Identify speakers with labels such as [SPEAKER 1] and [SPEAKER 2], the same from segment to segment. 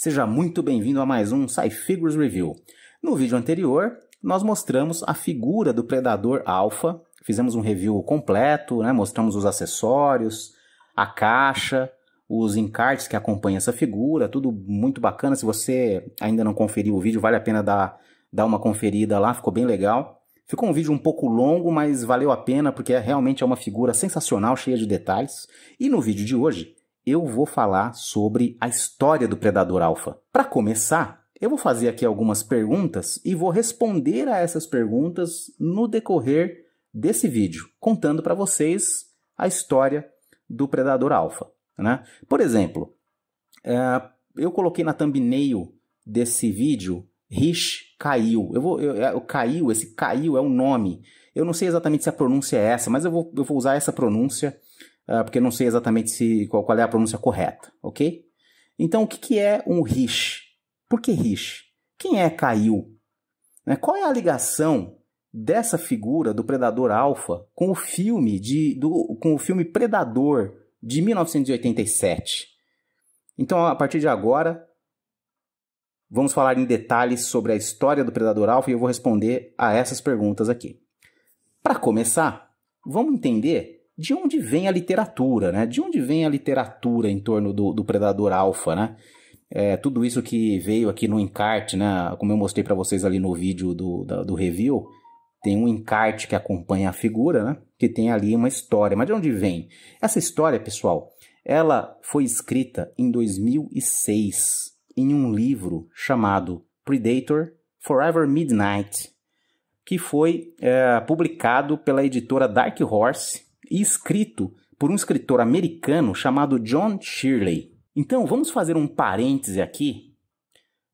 [SPEAKER 1] Seja muito bem-vindo a mais um SciFigures Review. No vídeo anterior, nós mostramos a figura do Predador Alpha, fizemos um review completo, né? mostramos os acessórios, a caixa, os encartes que acompanham essa figura, tudo muito bacana. Se você ainda não conferiu o vídeo, vale a pena dar, dar uma conferida lá, ficou bem legal. Ficou um vídeo um pouco longo, mas valeu a pena porque é realmente é uma figura sensacional, cheia de detalhes. E no vídeo de hoje, eu vou falar sobre a história do predador alfa. Para começar, eu vou fazer aqui algumas perguntas e vou responder a essas perguntas no decorrer desse vídeo, contando para vocês a história do predador alfa. Né? Por exemplo, é, eu coloquei na thumbnail desse vídeo Rich caiu. Eu vou, eu, eu, caiu, esse caiu é o é um nome. Eu não sei exatamente se a pronúncia é essa, mas eu vou, eu vou usar essa pronúncia ah, porque não sei exatamente se, qual, qual é a pronúncia correta, ok? Então, o que, que é um Rish? Por que Rish? Quem é Caiu? Né? Qual é a ligação dessa figura do Predador Alfa com o filme de, do, com o filme Predador de 1987? Então, a partir de agora, vamos falar em detalhes sobre a história do Predador Alfa e eu vou responder a essas perguntas aqui. Para começar, vamos entender de onde vem a literatura, né? De onde vem a literatura em torno do, do predador alfa, né? É, tudo isso que veio aqui no encarte, né? Como eu mostrei para vocês ali no vídeo do, do review, tem um encarte que acompanha a figura, né? Que tem ali uma história. Mas de onde vem? Essa história, pessoal, ela foi escrita em 2006 em um livro chamado Predator Forever Midnight, que foi é, publicado pela editora Dark Horse e escrito por um escritor americano chamado John Shirley. Então, vamos fazer um parêntese aqui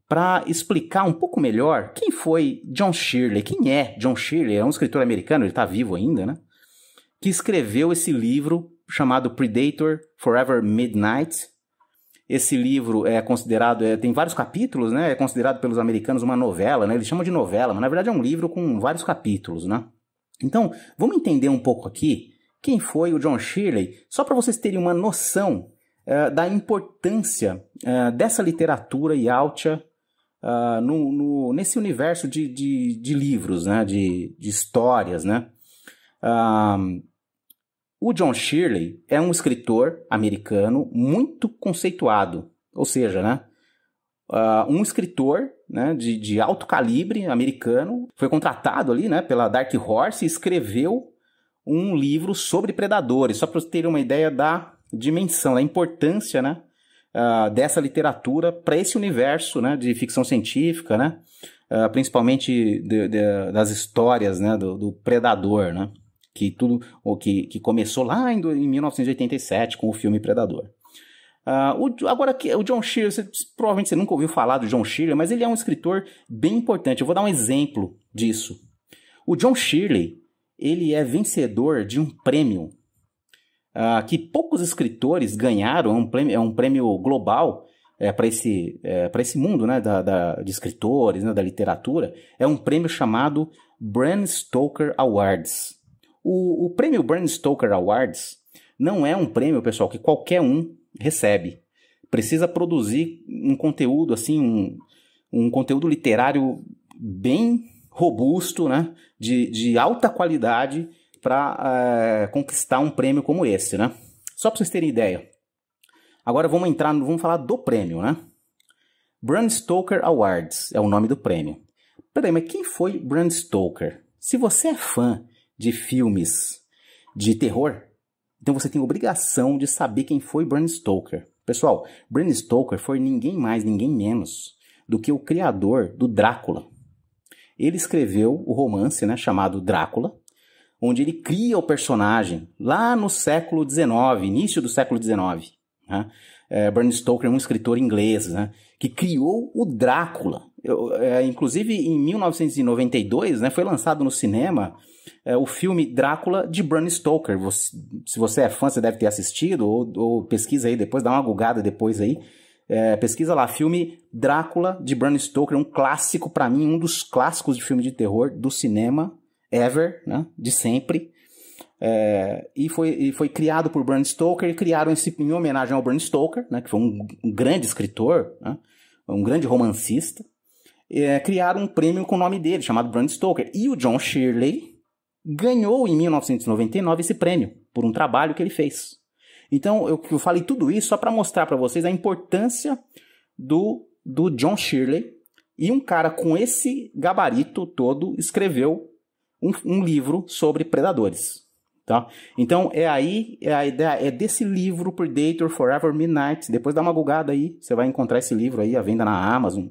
[SPEAKER 1] para explicar um pouco melhor quem foi John Shirley, quem é John Shirley, é um escritor americano, ele está vivo ainda, né? Que escreveu esse livro chamado Predator Forever Midnight. Esse livro é considerado, é, tem vários capítulos, né? É considerado pelos americanos uma novela, né? Eles chamam de novela, mas na verdade é um livro com vários capítulos, né? Então, vamos entender um pouco aqui quem foi o John Shirley, só para vocês terem uma noção uh, da importância uh, dessa literatura yautja uh, eh, no, no, nesse universo de, de, de livros, né, de, de histórias. Né? o John Shirley é um escritor americano muito conceituado, ou seja, né, Uh, um escritor né, de, de, alto calibre americano, foi contratado ali né, pela Dark Horse e escreveu um livro sobre predadores, só para vocês terem uma ideia da dimensão, da importância né, uh, dessa literatura para esse universo né, de ficção científica, né, uh, principalmente de, de, das histórias né, do, do, predador, né, que tudo ou que, que começou lá em, em 1987 com o filme Predador. Uh, o, agora, o John Shearer, você, provavelmente você nunca ouviu falar do John Shearer, mas ele é um escritor bem importante. Eu vou dar um exemplo disso. O John Shirley, ele é vencedor de um prêmio uh, que poucos escritores ganharam, é um prêmio, é um prêmio global é, para esse, é, esse mundo né, da, da de escritores, né, da literatura, é um prêmio chamado Bram Stoker Awards. O, o prêmio Bram Stoker Awards não é um prêmio, pessoal, que qualquer um recebe. Precisa produzir um conteúdo, assim, um, um conteúdo literário bem robusto, né? de, de alta qualidade para é, eh, conquistar um prêmio como esse, né? Só para vocês terem ideia. Agora vamos entrar, vamos falar do prêmio, né? Bram Stoker Awards é o nome do prêmio. Peraí, mas quem foi Bram Stoker? Se você é fã de filmes de terror, então você tem obrigação de saber quem foi Bram Stoker. Pessoal, Bram Stoker foi ninguém mais, ninguém menos do que o criador do Drácula ele escreveu o romance né, chamado Drácula, onde ele cria o personagem lá no século XIX, início do século XIX. Né? É, Bram Stoker é um escritor inglês né, que criou o Drácula. Eu, é, inclusive, em 1992, né, foi lançado no cinema é, o filme Drácula de Bram Stoker. Você, se você é fã, você deve ter assistido, ou, ou pesquisa aí depois, dá uma gugada depois aí. É, pesquisa lá, filme Drácula de Bram Stoker, um clássico para mim, um dos clássicos de filme de terror do cinema ever, né, de sempre. É, e, foi, e foi criado por Bram Stoker e criaram esse em homenagem ao Bram Stoker, né, que foi um, um grande escritor, né, um grande romancista. É, criaram um prêmio com o nome dele, chamado Bram Stoker. E o John Shirley ganhou em 1999 esse prêmio por um trabalho que ele fez. Então, eu, eu falei tudo isso só para mostrar para vocês a importância do, do John Shirley. E um cara com esse gabarito todo escreveu um, um livro sobre predadores. Tá? Então é aí, é a ideia, é desse livro Predator Forever Midnight. Depois dá uma bugada aí, você vai encontrar esse livro aí à venda na Amazon.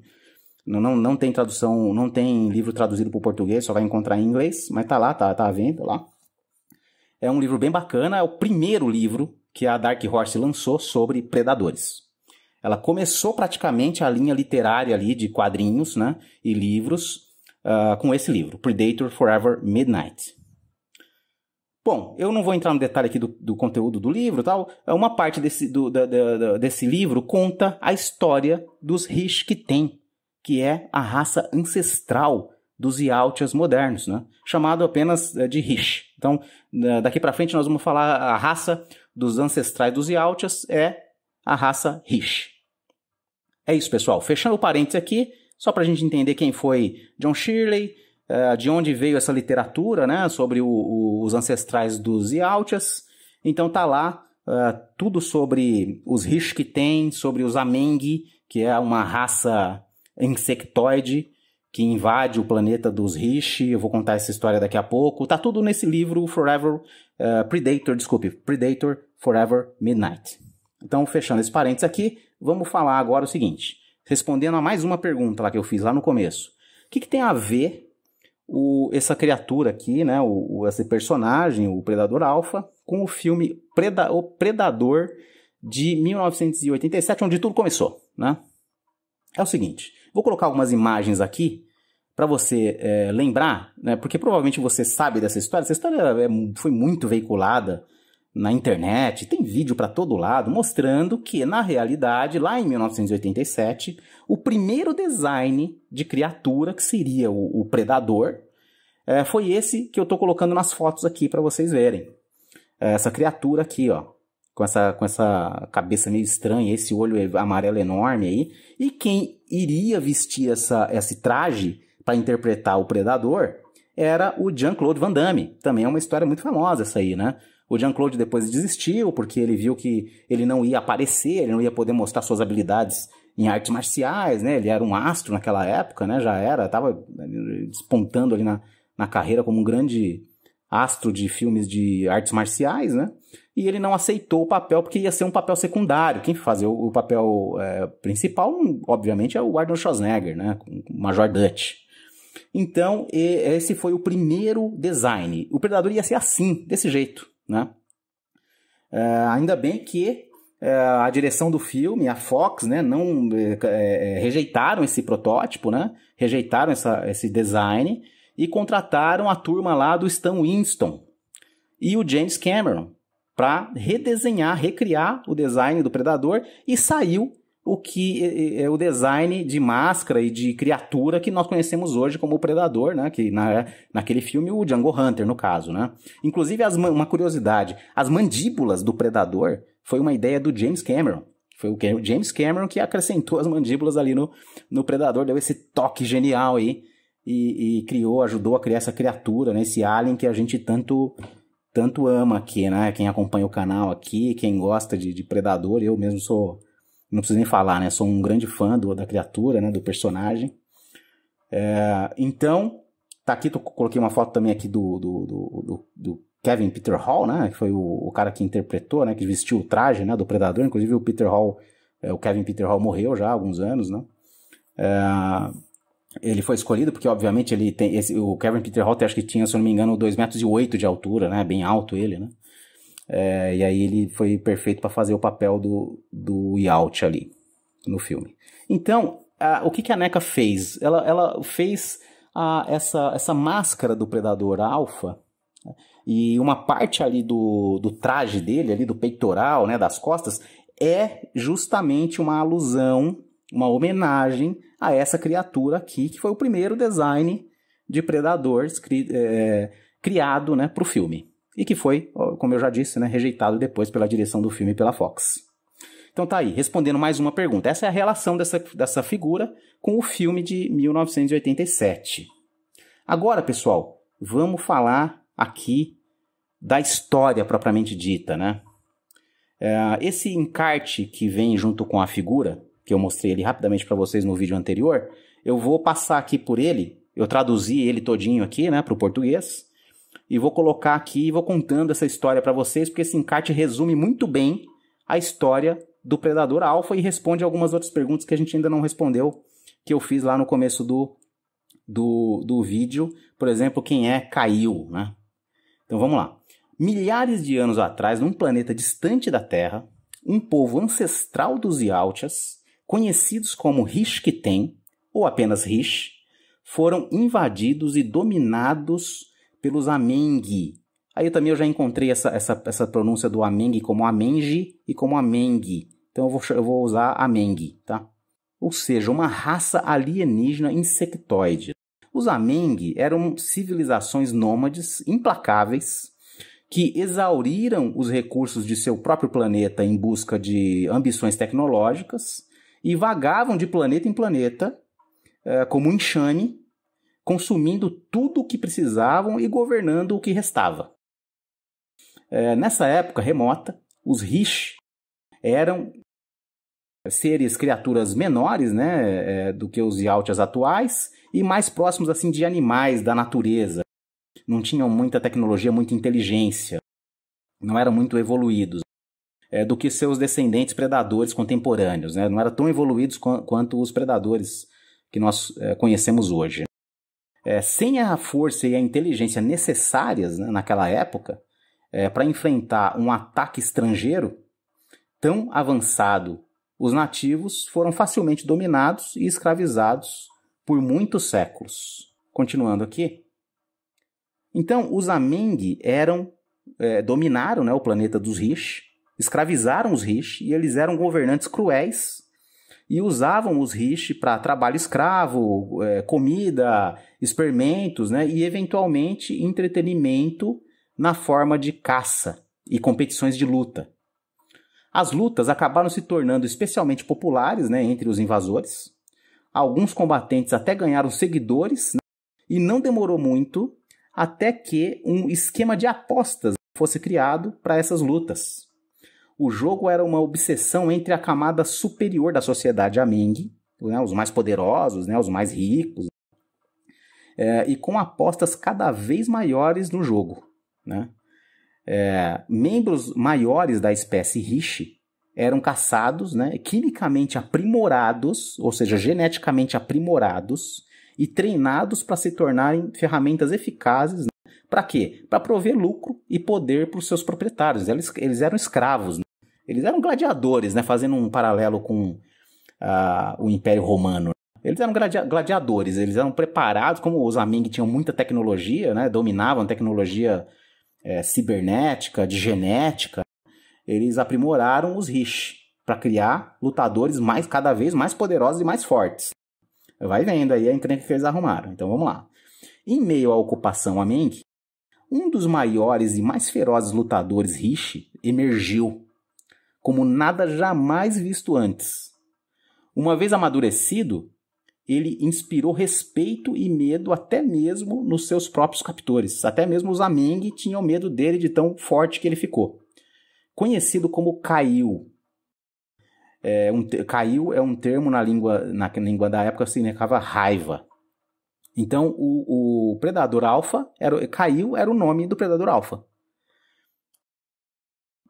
[SPEAKER 1] Não, não, não tem tradução, não tem livro traduzido para o português, só vai encontrar em inglês, mas tá lá, tá, tá à venda lá. É um livro bem bacana, é o primeiro livro que a Dark Horse lançou sobre predadores. Ela começou praticamente a linha literária ali de quadrinhos né, e livros uh, com esse livro, Predator Forever Midnight. Bom, eu não vou entrar no detalhe aqui do, do conteúdo do livro tal. É uma parte desse, do, da, da, desse livro conta a história dos Rish que tem, que é a raça ancestral dos Yautias modernos, né? chamado apenas eh, de Rish. Então, eh, daqui para frente nós vamos falar a raça dos ancestrais dos Yautias é a raça Rish. É isso, pessoal. Fechando o parênteses aqui, só para a gente entender quem foi John Shirley, eh, de onde veio essa literatura né, sobre o, o, os ancestrais dos Yautias. Então tá lá uh, tudo sobre os Rish que tem, sobre os Ameng, que é uma raça insectoide que invade o planeta dos Rishi. Eu vou contar essa história daqui a pouco. Tá tudo nesse livro Forever uh, Predator, desculpe, Predator Forever Midnight. Então, fechando esse parênteses aqui, vamos falar agora o seguinte, respondendo a mais uma pergunta lá que eu fiz lá no começo. O que, que tem a ver o, essa criatura aqui, né, o, o, esse personagem, o Predador Alpha, com o filme Preda, O Predador de 1987, onde tudo começou, né? É o seguinte, Vou colocar algumas imagens aqui para você é, lembrar, né? Porque provavelmente você sabe dessa história. Essa história é, foi muito veiculada na internet, tem vídeo para todo lado mostrando que, na realidade, lá em 1987, o primeiro design de criatura, que seria o, o predador, é, foi esse que eu estou colocando nas fotos aqui para vocês verem. É essa criatura aqui, ó com essa, com essa cabeça meio estranha, esse olho amarelo enorme aí. E quem iria vestir essa, esse traje para interpretar o Predador era o Jean-Claude Van Damme. Também é uma história muito famosa essa aí, né? O Jean-Claude depois desistiu porque ele viu que ele não ia aparecer, ele não ia poder mostrar suas habilidades em artes marciais, né? Ele era um astro naquela época, né? Já era, estava né, despontando ali na, na carreira como um grande astro de filmes de artes marciais, né? e ele não aceitou o papel porque ia ser um papel secundário. Quem fazia o, o papel é, principal, hum, obviamente, é o Arnold Schwarzenegger, né? O Major Dutch. Então, esse foi o primeiro design. O Predador ia ser assim, desse jeito, né? É, ainda bem que é, a direção do filme, a Fox, né, não é, é, rejeitaram esse protótipo, né? Rejeitaram essa, esse design e contrataram a turma lá do Stan Winston e o James Cameron para redesenhar, recriar o design do predador e saiu o que é o design de máscara e de criatura que nós conhecemos hoje como o predador, né? Que na, naquele filme o Django Hunter, no caso, né? Inclusive as, uma curiosidade, as mandíbulas do predador foi uma ideia do James Cameron. Foi o James Cameron que acrescentou as mandíbulas ali no, no predador, deu esse toque genial aí e, e criou, ajudou a criar essa criatura, né? Esse alien que a gente tanto tanto ama aqui, né? Quem acompanha o canal aqui, quem gosta de, de Predador, eu mesmo sou, não preciso nem falar, né? Sou um grande fã do, da criatura, né? Do personagem. É, então, tá aqui, tô, coloquei uma foto também aqui do, do, do, do Kevin Peter Hall, né? Que foi o, o, cara que interpretou, né? Que vestiu o traje, né? Do Predador. Inclusive o Peter Hall, é, o Kevin Peter Hall morreu já há alguns anos, né? É, ele foi escolhido porque, obviamente, ele tem esse, o Kevin Peter Holt acho que tinha, se eu não me engano, 2,8 metros e oito de altura, né? Bem alto ele, né? É, e aí ele foi perfeito para fazer o papel do, do Yacht ali no filme. Então, a, o que, que a NECA fez? Ela, ela fez a, essa, essa máscara do Predador Alpha e uma parte ali do, do traje dele, ali do peitoral, né, das costas, é justamente uma alusão uma homenagem a essa criatura aqui, que foi o primeiro design de predador cri, é, criado né, para o filme. E que foi, como eu já disse, né, rejeitado depois pela direção do filme pela Fox. Então tá aí, respondendo mais uma pergunta. Essa é a relação dessa, dessa figura com o filme de 1987. Agora, pessoal, vamos falar aqui da história propriamente dita, né? É, esse encarte que vem junto com a figura que eu mostrei ali rapidamente para vocês no vídeo anterior, eu vou passar aqui por ele, eu traduzi ele todinho aqui, né, para o português, e vou colocar aqui e vou contando essa história para vocês, porque esse encarte resume muito bem a história do predador alfa e responde algumas outras perguntas que a gente ainda não respondeu, que eu fiz lá no começo do, do, do vídeo, por exemplo, quem é Caiu, né? Então vamos lá. Milhares de anos atrás, num planeta distante da Terra, um povo ancestral dos Yautias conhecidos como Rishkitem, ou apenas Rish, foram invadidos e dominados pelos Amengi. Aí também eu já encontrei essa, essa, essa pronúncia do Amengi como Amengi e como Amengi. Então eu vou, eu vou usar Amengi, tá? Ou seja, uma raça alienígena insectoide. Os Amengi eram civilizações nômades implacáveis que exauriram os recursos de seu próprio planeta em busca de ambições tecnológicas e vagavam de planeta em planeta, eh, como enxame, consumindo tudo o que precisavam e governando o que restava. Eh, nessa época remota, os Rish eram seres, criaturas menores né, eh, do que os Yautjas atuais e mais próximos assim de animais da natureza. Não tinham muita tecnologia, muita inteligência. Não eram muito evoluídos é, do que seus descendentes predadores contemporâneos, né? não eram tão evoluídos qu quanto os predadores que nós é, conhecemos hoje. É, sem a força e a inteligência necessárias né, naquela época é, para enfrentar um ataque estrangeiro tão avançado, os nativos foram facilmente dominados e escravizados por muitos séculos. Continuando aqui. Então, os Ameng eram, é, dominaram né, o planeta dos Rish, escravizaram os Rish e eles eram governantes cruéis e usavam os Rish para trabalho escravo, é, comida, experimentos né, e eventualmente entretenimento na forma de caça e competições de luta. As lutas acabaram se tornando especialmente populares né, entre os invasores. Alguns combatentes até ganharam seguidores, né, e não demorou muito até que um esquema de apostas fosse criado para essas lutas o jogo era uma obsessão entre a camada superior da sociedade Ameng, né, os mais poderosos, né, os mais ricos, é, e com apostas cada vez maiores no jogo. Né? É, membros maiores da espécie riche eram caçados, né, quimicamente aprimorados, ou seja, geneticamente aprimorados, e treinados para se tornarem ferramentas eficazes para quê? Para prover lucro e poder para os seus proprietários. Eles, eles eram escravos, né? eles eram gladiadores, né? fazendo um paralelo com uh, o Império Romano. Eles eram gladiadores, eles eram preparados, como os Aming tinham muita tecnologia, né? dominavam tecnologia é, cibernética, de genética, eles aprimoraram os Rish para criar lutadores mais cada vez mais poderosos e mais fortes. Vai vendo aí a encrenca que eles arrumaram. Então vamos lá. Em meio à ocupação Ameng, um dos maiores e mais ferozes lutadores Rishi emergiu, como nada jamais visto antes. Uma vez amadurecido, ele inspirou respeito e medo até mesmo nos seus próprios captores. Até mesmo os Ameng tinham medo dele de tão forte que ele ficou. Conhecido como Caiu. É um, Caiu é um termo na língua, na língua da época que significava raiva. Então, o, o predador alfa era, caiu, era o nome do predador alfa.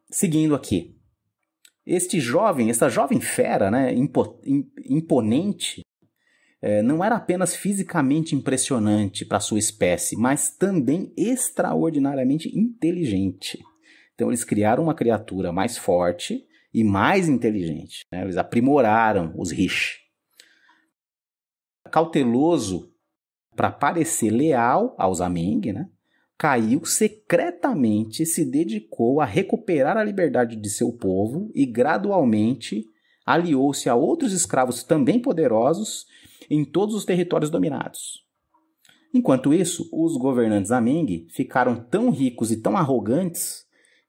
[SPEAKER 1] Seguindo aqui. Este jovem, essa jovem fera, né, impo, imponente, é, não era apenas fisicamente impressionante para sua espécie, mas também extraordinariamente inteligente. Então, eles criaram uma criatura mais forte e mais inteligente. Né? Eles aprimoraram os Rish. Cauteloso para parecer leal aos Aming, né? Caio secretamente se dedicou a recuperar a liberdade de seu povo e gradualmente aliou-se a outros escravos também poderosos em todos os territórios dominados. Enquanto isso, os governantes Ameng ficaram tão ricos e tão arrogantes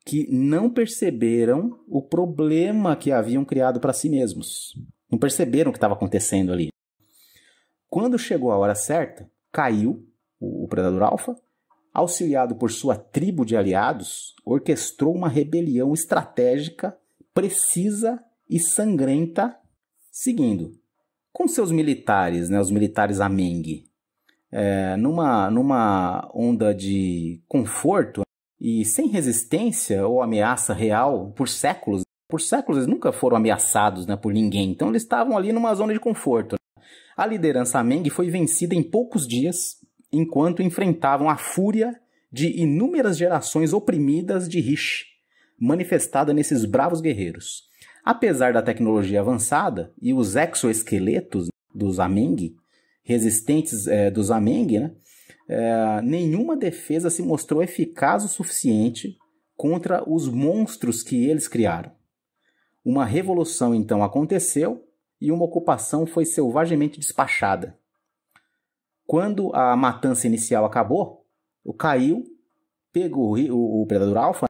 [SPEAKER 1] que não perceberam o problema que haviam criado para si mesmos. Não perceberam o que estava acontecendo ali. Quando chegou a hora certa, caiu, o Predador Alfa, auxiliado por sua tribo de aliados, orquestrou uma rebelião estratégica, precisa e sangrenta, seguindo com seus militares, né, os militares Ameng, é, numa, numa onda de conforto e sem resistência ou ameaça real por séculos. Por séculos eles nunca foram ameaçados né, por ninguém, então eles estavam ali numa zona de conforto. A liderança Meng foi vencida em poucos dias, enquanto enfrentavam a fúria de inúmeras gerações oprimidas de Rish, manifestada nesses bravos guerreiros. Apesar da tecnologia avançada e os exoesqueletos dos Ameng, resistentes é, dos Ameng, né, é, nenhuma defesa se mostrou eficaz o suficiente contra os monstros que eles criaram. Uma revolução então aconteceu e uma ocupação foi selvagemmente despachada. Quando a matança inicial acabou, o caiu, pegou o, o predador alfa,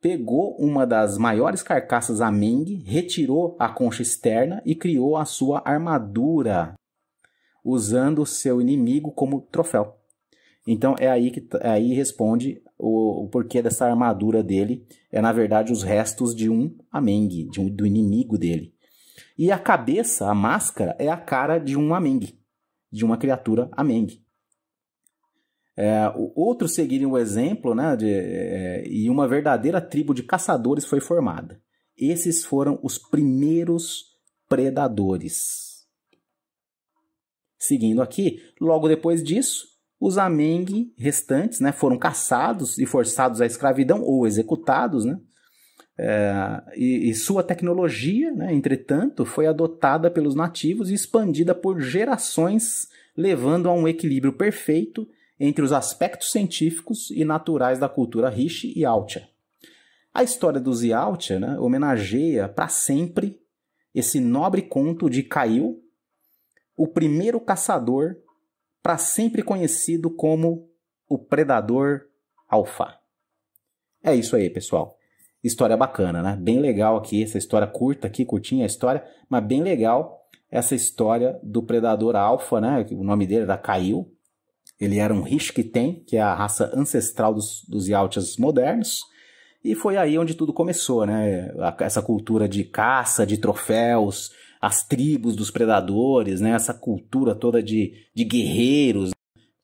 [SPEAKER 1] pegou uma das maiores carcaças amengue, retirou a concha externa e criou a sua armadura, usando o seu inimigo como troféu. Então é aí que é aí responde o, o, porquê dessa armadura dele. É na verdade os restos de um amengue, de um, do inimigo dele. E a cabeça, a máscara, é a cara de um amengue, de uma criatura amengue. É, outros seguiram o exemplo, né, de, é, e uma verdadeira tribo de caçadores foi formada. Esses foram os primeiros predadores. Seguindo aqui, logo depois disso, os Ameng restantes né, foram caçados e forçados à escravidão ou executados, né, é, e, e, sua tecnologia, né, entretanto, foi adotada pelos nativos e expandida por gerações, levando a um equilíbrio perfeito entre os aspectos científicos e naturais da cultura Rishi e Altia. A história dos Yautja né, homenageia para sempre esse nobre conto de caiu o primeiro caçador, para sempre conhecido como o Predador Alfa. É isso aí, pessoal história bacana, né? Bem legal aqui, essa história curta aqui, curtinha a história, mas bem legal essa história do predador alfa, né? O nome dele era caiu. Ele era um Rishkiten, que é a raça ancestral dos, dos modernos. E foi aí onde tudo começou, né? Essa cultura de caça, de troféus, as tribos dos predadores, né? Essa cultura toda de, de guerreiros.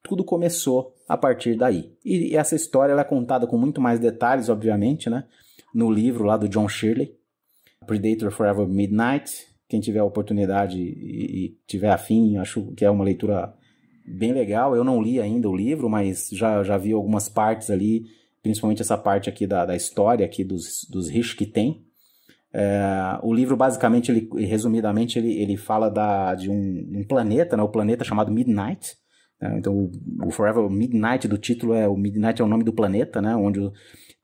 [SPEAKER 1] Tudo começou a partir daí. E essa história é contada com muito mais detalhes, obviamente, né? no livro lá do John Shirley, Predator Forever Midnight. Quem tiver a oportunidade e, e tiver afim, acho que é uma leitura bem legal. Eu não li ainda o livro, mas já, já vi algumas partes ali, principalmente essa parte aqui da, da história aqui dos, dos riscos que tem. É, o livro, basicamente, ele, resumidamente, ele, ele fala da, de um, um planeta, né, o planeta chamado Midnight, né? Então, o Forever Midnight do título é o Midnight é o nome do planeta, né? Onde o,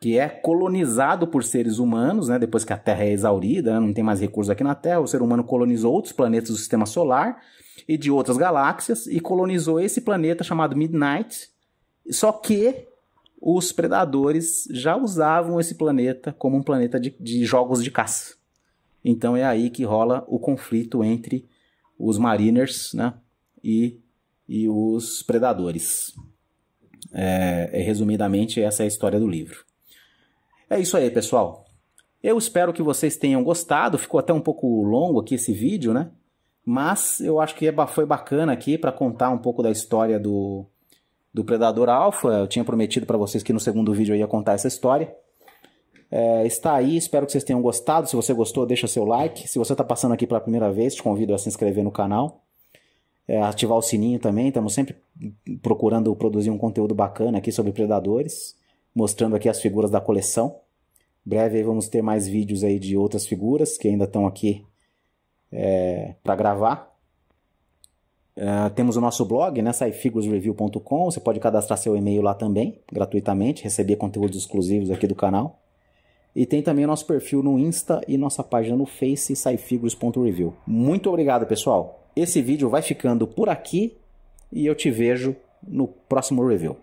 [SPEAKER 1] que é colonizado por seres humanos, né? Depois que a Terra é exaurida, né? não tem mais recursos aqui na Terra, o ser humano colonizou outros planetas do Sistema Solar e de outras galáxias e colonizou esse planeta chamado Midnight. Só que os predadores já usavam esse planeta como um planeta de, de jogos de caça. Então é aí que rola o conflito entre os Mariners, né? E e os predadores. É, é, resumidamente, essa é a história do livro. É isso aí, pessoal. Eu espero que vocês tenham gostado. Ficou até um pouco longo aqui esse vídeo, né? Mas eu acho que é foi bacana aqui para contar um pouco da história do, do Predador Alpha. Eu tinha prometido para vocês que no segundo vídeo eu ia contar essa história. É, está aí, espero que vocês tenham gostado. Se você gostou, deixa seu like. Se você está passando aqui pela primeira vez, te convido a se inscrever no canal é, ativar o sininho também. Estamos sempre procurando produzir um conteúdo bacana aqui sobre predadores, mostrando aqui as figuras da coleção. Breve aí vamos ter mais vídeos aí de outras figuras que ainda estão aqui é, para gravar. Uh, temos o nosso blog, né, saifiguresreview.com. Você pode cadastrar seu e-mail lá também, gratuitamente, receber conteúdos exclusivos aqui do canal. E tem também o nosso perfil no Insta e nossa página no Face, saifigures.review. Muito obrigado, pessoal! Esse vídeo vai ficando por aqui e eu te vejo no próximo review.